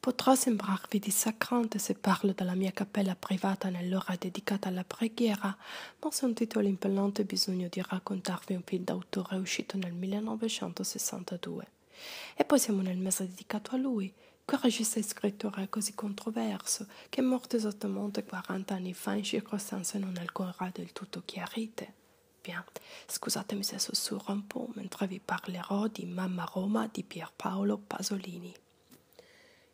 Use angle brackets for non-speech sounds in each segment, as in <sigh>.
Potrà sembrarvi dissacrante se parlo della mia cappella privata nell'ora dedicata alla preghiera, ma se ho sentito l'impellente bisogno di raccontarvi un film d'autore uscito nel 1962. E poi siamo nel mese dedicato a lui, quel regista e scrittore così controverso che è morto esattamente 40 anni fa in circostanze non ancora del tutto chiarite. Bien, scusatemi se sussurro un po' mentre vi parlerò di Mamma Roma di Pierpaolo Pasolini.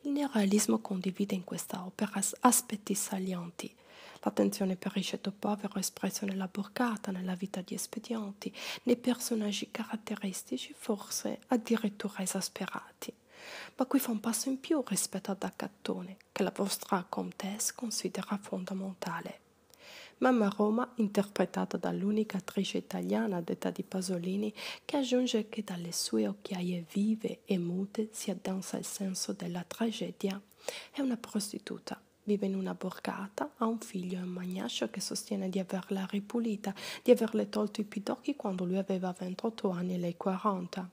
Il neorealismo condivide in questa opera aspetti salienti. L'attenzione per il ceto povero è espressa nella borgata, nella vita di espedienti, nei personaggi caratteristici, forse addirittura esasperati. Ma qui fa un passo in più rispetto ad Accattone, che la vostra comtesse considera fondamentale. Mamma Roma, interpretata dall'unica attrice italiana d'età di Pasolini, che aggiunge che dalle sue occhiaie vive e mute si addensa il senso della tragedia. È una prostituta Vive in una borgata, ha un figlio e un magnascio che sostiene di averla ripulita, di averle tolto i pidocchi quando lui aveva 28 anni e lei 40.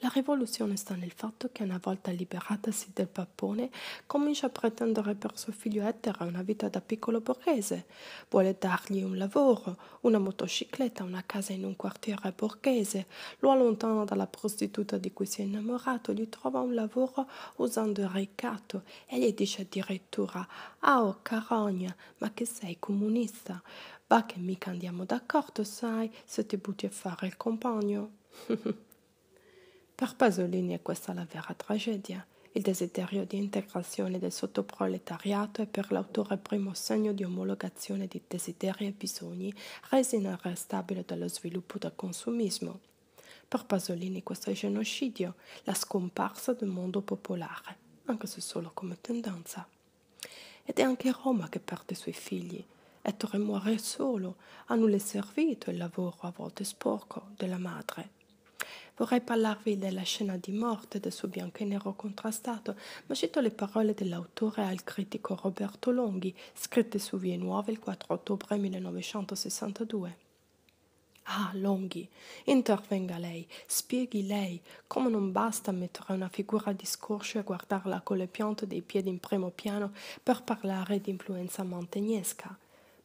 La rivoluzione sta nel fatto che una volta liberatasi del pappone comincia a pretendere per suo figlio Ettera una vita da piccolo borghese, vuole dargli un lavoro, una motocicletta, una casa in un quartiere borghese, lo allontana dalla prostituta di cui si è innamorato, gli trova un lavoro usando il ricatto e gli dice addirittura Ah, oh, carogna, ma che sei comunista? Va che mica andiamo d'accordo, sai, se ti butti a fare il compagno. <laughs> Per Pasolini è questa la vera tragedia, il desiderio di integrazione del sottoproletariato è per l'autore il primo segno di omologazione di desideri e bisogni resi inarrestabili dallo sviluppo del consumismo. Per Pasolini questo è il genocidio, la scomparsa del mondo popolare, anche se solo come tendenza. Ed è anche Roma che perde i suoi figli. Ettore muore solo, a nulla è servito il lavoro a volte sporco della madre, Vorrei parlarvi della scena di morte del suo bianco e nero contrastato, ma cito le parole dell'autore al critico Roberto Longhi, scritte su Vie Nuove il 4 ottobre 1962. Ah, Longhi, intervenga lei, spieghi lei come non basta mettere una figura di scorcio e guardarla con le piante dei piedi in primo piano per parlare di influenza mantegnesca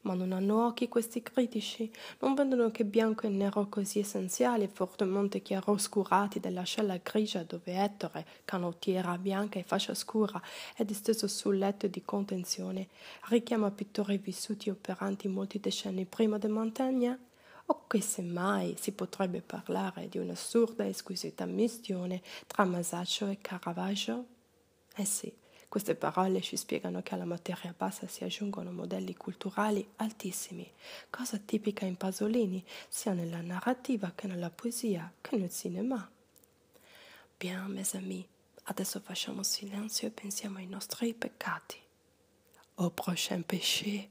ma non hanno occhi questi critici, non vedono che bianco e nero così essenziali e fortemente chiaroscurati della scella grigia dove Ettore, canottiera bianca e fascia scura, è disteso sul letto di contenzione, richiama pittori vissuti operanti molti decenni prima di Montaigne? O che semmai si potrebbe parlare di un'assurda e squisita mistione tra Masaccio e Caravaggio? Eh sì, queste parole ci spiegano che alla materia bassa si aggiungono modelli culturali altissimi, cosa tipica in Pasolini, sia nella narrativa che nella poesia che nel cinema. Bien, mes amis, adesso facciamo silenzio e pensiamo ai nostri peccati. Au prochain péché.